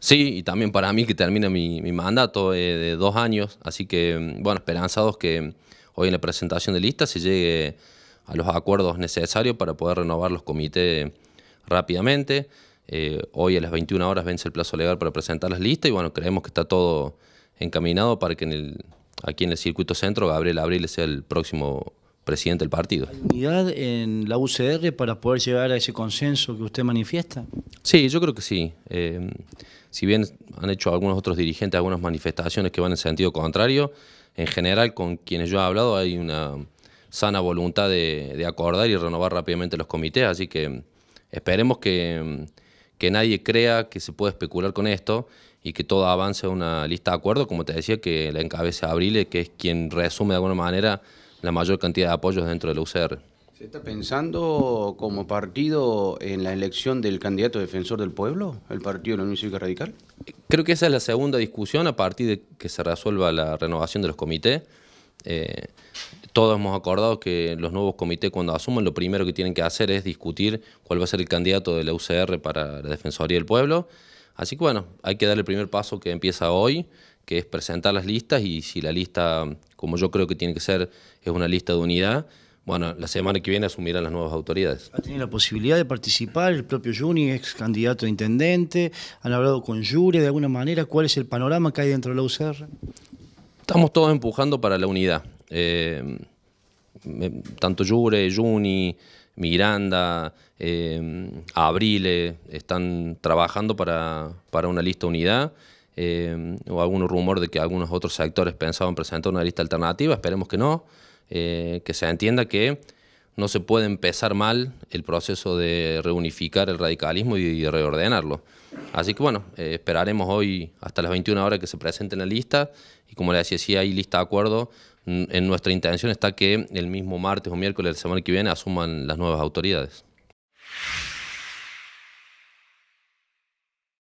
Sí, y también para mí que termina mi, mandato eh, de dos años, así que, mm, bueno, esperanzados que hoy en la presentación de listas se llegue a los acuerdos necesarios para poder renovar los comités rápidamente. Eh, hoy a las 21 horas vence el plazo legal para presentar las listas y bueno, creemos que está todo encaminado para que en el, aquí en el circuito centro Gabriel Abril sea el próximo presidente del partido. unidad en la UCR para poder llegar a ese consenso que usted manifiesta? Sí, yo creo que sí. Eh, si bien han hecho algunos otros dirigentes algunas manifestaciones que van en sentido contrario, en general con quienes yo he hablado hay una sana voluntad de, acordar y renovar rápidamente los comités, así que esperemos que, que nadie crea que se puede especular con esto y que todo avance a una lista de acuerdo como te decía, que la encabeza Abrile, que es quien resume de alguna manera la mayor cantidad de apoyos dentro de la UCR. ¿Se está pensando como partido en la elección del candidato defensor del pueblo, el partido de la Unión Cívica Radical? Creo que esa es la segunda discusión a partir de que se resuelva la renovación de los comités. Eh, todos hemos acordado que los nuevos comités cuando asumen lo primero que tienen que hacer es discutir cuál va a ser el candidato de la UCR para la Defensoría del Pueblo. Así que bueno, hay que dar el primer paso que empieza hoy que es presentar las listas y si la lista, como yo creo que tiene que ser, es una lista de unidad, bueno, la semana que viene asumirán las nuevas autoridades. Ha tenido la posibilidad de participar el propio Juni, ex candidato a intendente, han hablado con Jure de alguna manera, ¿cuál es el panorama que hay dentro de la UCR? Estamos todos empujando para la unidad. Eh, tanto Jure, Juni, Miranda, eh, Abril están trabajando para, para una lista unidad. Eh, o algún rumor de que algunos otros sectores pensaban presentar una lista alternativa, esperemos que no, eh, que se entienda que no se puede empezar mal el proceso de reunificar el radicalismo y, reordenarlo. Así que bueno, eh, esperaremos hoy hasta las 21 horas que se presente en la lista y como le decía, si hay lista de acuerdo, en nuestra intención está que el mismo martes o miércoles de la semana que viene asuman las nuevas autoridades.